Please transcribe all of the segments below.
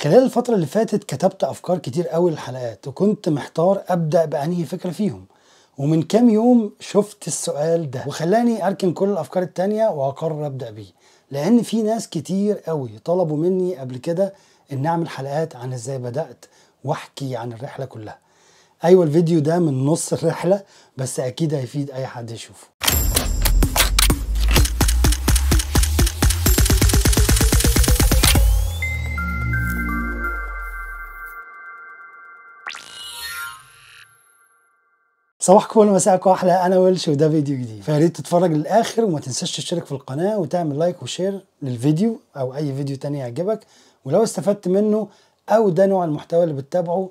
خلال الفترة اللي فاتت كتبت أفكار كتير أوي للحلقات وكنت محتار أبدأ بأنهي فكرة فيهم ومن كام يوم شفت السؤال ده وخلاني أركن كل الأفكار التانية وأقرر أبدأ بيه لأن في ناس كتير أوي طلبوا مني قبل كده إن أعمل حلقات عن إزاي بدأت وأحكي عن الرحلة كلها أيوة الفيديو ده من نص الرحلة بس أكيد هيفيد أي حد يشوفه صباحكم ولا مساءكم احلى انا ولش وده فيديو جديد فياريت تتفرج للاخر وما تنساش تشترك في القناه وتعمل لايك وشير للفيديو او اي فيديو تاني يعجبك ولو استفدت منه او ده نوع المحتوى اللي بتتابعه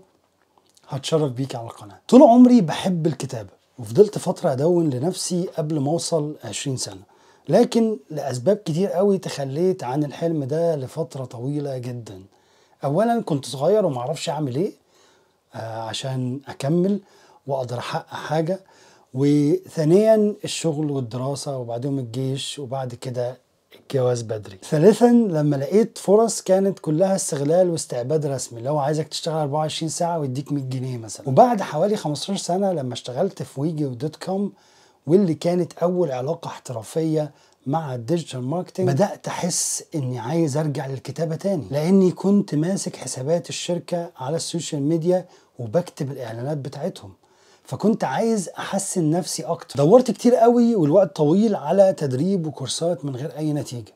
هتشرف بيك على القناه طول عمري بحب الكتابه وفضلت فتره ادون لنفسي قبل ما اوصل 20 سنه لكن لاسباب كتير قوي تخليت عن الحلم ده لفتره طويله جدا اولا كنت صغير ومعرفش اعمل ايه آه، عشان اكمل واقدر احقق حاجه وثانيا الشغل والدراسه وبعدهم الجيش وبعد كده الجواز بدري ثالثا لما لقيت فرص كانت كلها استغلال واستعباد رسمي اللي هو عايزك تشتغل 24 ساعه ويديك 100 جنيه مثلا وبعد حوالي 15 سنه لما اشتغلت في ويجي ودوت كوم واللي كانت اول علاقه احترافيه مع الديجيتال ماركتنج بدات احس اني عايز ارجع للكتابه تاني لاني كنت ماسك حسابات الشركه على السوشيال ميديا وبكتب الاعلانات بتاعتهم فكنت عايز احسن نفسي اكتر دورت كتير قوي والوقت طويل على تدريب وكورسات من غير اي نتيجه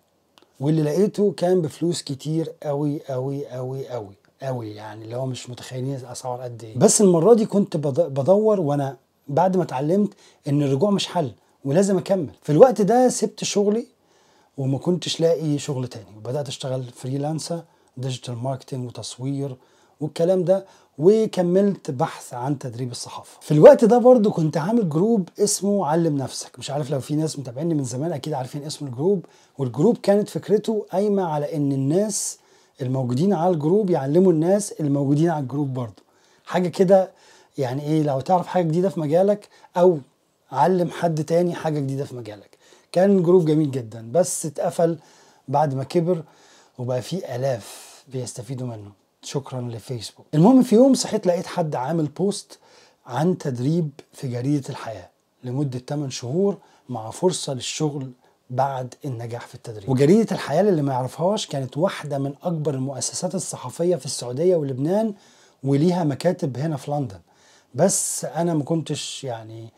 واللي لقيته كان بفلوس كتير قوي قوي قوي قوي قوي يعني اللي هو مش متخيلين اسعار قد ايه بس المره دي كنت بدور وانا بعد ما اتعلمت ان الرجوع مش حل ولازم اكمل في الوقت ده سبت شغلي وما كنتش لاقي شغل تاني وبدات اشتغل فريلانسر ديجيتال ماركتنج وتصوير والكلام ده وكملت بحث عن تدريب الصحافه في الوقت ده برضو كنت عامل جروب اسمه علم نفسك مش عارف لو في ناس متابعيني من زمان اكيد عارفين اسم الجروب والجروب كانت فكرته قايمه على ان الناس الموجودين على الجروب يعلموا الناس الموجودين على الجروب برضو حاجه كده يعني ايه لو تعرف حاجه جديده في مجالك او علم حد تاني حاجه جديده في مجالك كان جروب جميل جدا بس اتقفل بعد ما كبر وبقى فيه الاف بيستفيدوا منه شكرا لفيسبوك المهم في يوم صحيت لقيت حد عامل بوست عن تدريب في جريدة الحياة لمدة 8 شهور مع فرصة للشغل بعد النجاح في التدريب وجريدة الحياة اللي ما يعرفهاش كانت واحدة من أكبر المؤسسات الصحفية في السعودية ولبنان وليها مكاتب هنا في لندن بس أنا ما كنتش يعني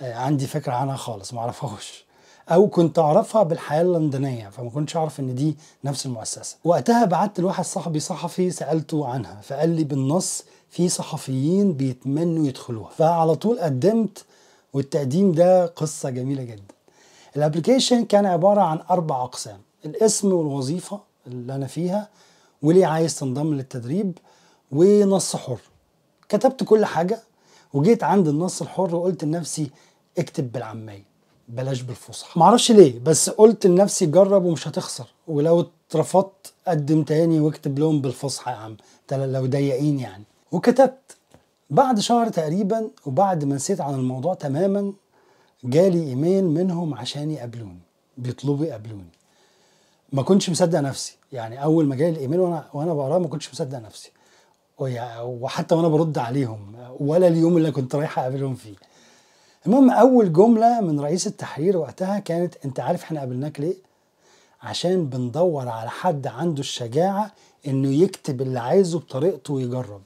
آه، عندي فكرة عنها خالص ما أعرفهاش او كنت اعرفها بالحياه اللندنيه فما كنتش اعرف ان دي نفس المؤسسه وقتها بعت لواحد صاحبي صحفي سالته عنها فقال لي بالنص في صحفيين بيتمنوا يدخلوها فعلى طول قدمت والتقديم ده قصه جميله جدا الابلكيشن كان عباره عن اربع اقسام الاسم والوظيفه اللي انا فيها وليه عايز تنضم للتدريب ونص حر كتبت كل حاجه وجيت عند النص الحر وقلت لنفسي اكتب بالعاميه بلاش بالفصحى معرفش ليه بس قلت لنفسي جرب ومش هتخسر ولو اترفضت قدم تاني واكتب لهم بالفصحى يا عم لو ضيقين يعني وكتبت بعد شهر تقريبا وبعد ما نسيت عن الموضوع تماما جالي ايميل منهم عشان يقابلوني بيطلبوا يقابلوني ما كنتش مصدق نفسي يعني اول ما جالي الايميل وانا وانا بقراه ما كنتش مصدق نفسي وحتى وانا برد عليهم ولا اليوم اللي كنت رايح اقابلهم فيه المهم اول جمله من رئيس التحرير وقتها كانت انت عارف احنا قابلناك ليه عشان بندور على حد عنده الشجاعه انه يكتب اللي عايزه بطريقته ويجرب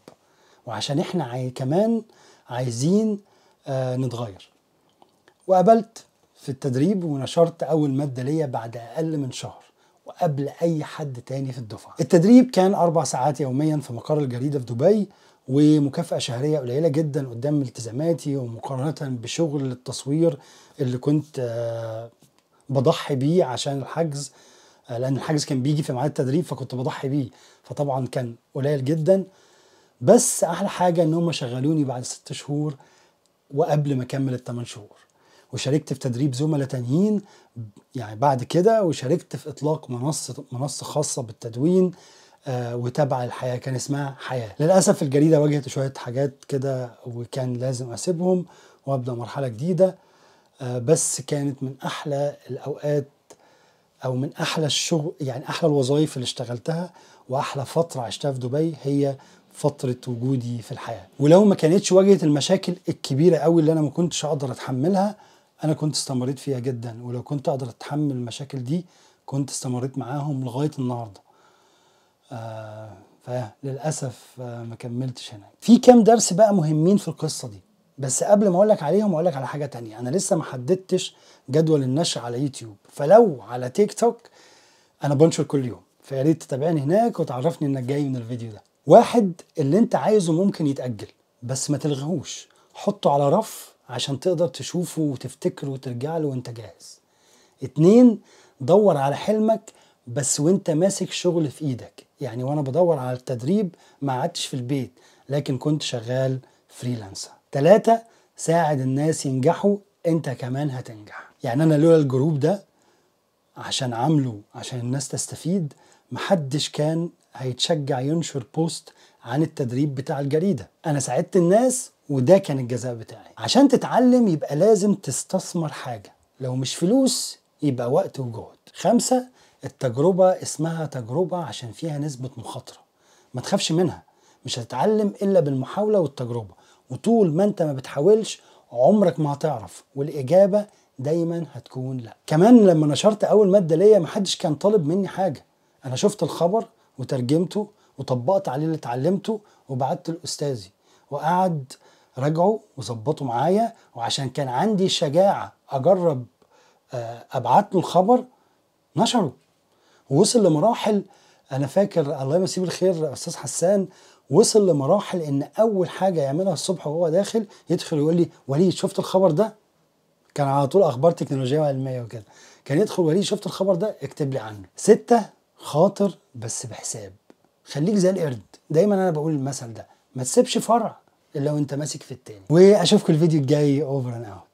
وعشان احنا عاي كمان عايزين آه نتغير وقابلت في التدريب ونشرت اول ماده ليا بعد اقل من شهر وقبل أي حد تاني في الدفعة التدريب كان أربع ساعات يوميا في مقر الجريدة في دبي ومكافأة شهرية قليلة جدا قدام التزاماتي ومقارنة بشغل التصوير اللي كنت آه، بضحي بيه عشان الحجز آه، لأن الحجز كان بيجي في ميعاد التدريب فكنت بضحي بيه فطبعا كان قليل جدا بس أحلى حاجة إن هم شغلوني بعد ست شهور وقبل ما أكمل الثمان شهور وشاركت في تدريب زملاء تانيين يعني بعد كده وشاركت في اطلاق منصه منصه خاصه بالتدوين آه، وتابعة الحياة كان اسمها حياة للأسف الجريدة واجهت شوية حاجات كده وكان لازم أسيبهم وأبدأ مرحلة جديدة آه، بس كانت من أحلى الأوقات أو من أحلى الشغل يعني أحلى الوظائف اللي اشتغلتها وأحلى فترة عشتها في دبي هي فترة وجودي في الحياة ولو ما كانتش واجهت المشاكل الكبيرة قوي اللي أنا ما كنتش أقدر أتحملها انا كنت استمريت فيها جدا ولو كنت اقدر اتحمل المشاكل دي كنت استمريت معاهم لغايه النهارده آه فللاسف آه ما كملتش هناك في كام درس بقى مهمين في القصه دي بس قبل ما اقول لك عليهم اقول لك على حاجه تانية انا لسه ما حددتش جدول النشر على يوتيوب فلو على تيك توك انا بنشر كل يوم فيا ريت تتابعني هناك وتعرفني انك جاي من الفيديو ده واحد اللي انت عايزه ممكن يتاجل بس ما تلغيهوش حطه على رف عشان تقدر تشوفه وتفتكره وترجع له وانت جاهز اتنين دور على حلمك بس وانت ماسك شغل في ايدك يعني وانا بدور على التدريب ما قعدتش في البيت لكن كنت شغال فريلانسر تلاتة ساعد الناس ينجحوا انت كمان هتنجح يعني انا لولا الجروب ده عشان عامله عشان الناس تستفيد محدش كان هيتشجع ينشر بوست عن التدريب بتاع الجريدة أنا ساعدت الناس وده كان الجزاء بتاعي عشان تتعلم يبقى لازم تستثمر حاجة لو مش فلوس يبقى وقت وجهد خمسة التجربة اسمها تجربة عشان فيها نسبة مخاطرة ما تخافش منها مش هتتعلم إلا بالمحاولة والتجربة وطول ما انت ما بتحاولش عمرك ما هتعرف والإجابة دايما هتكون لا كمان لما نشرت أول مادة ليا محدش كان طالب مني حاجة أنا شفت الخبر وترجمته وطبقت عليه اللي اتعلمته وبعت لاستاذي وقعد راجعه وظبطه معايا وعشان كان عندي شجاعه اجرب آه، ابعت له الخبر نشره ووصل لمراحل انا فاكر الله يمسيه بالخير استاذ حسان وصل لمراحل ان اول حاجه يعملها الصبح وهو داخل يدخل يقول لي وليد شفت الخبر ده كان على طول اخبار تكنولوجيه وعلميه وكده كان يدخل وليد شفت الخبر ده اكتب لي عنه سته خاطر بس بحساب خليك زي القرد دايما انا بقول المثل ده ما تسيبش فرع الا وانت ماسك في التاني واشوفكم الفيديو الجاي اوفر اند اوت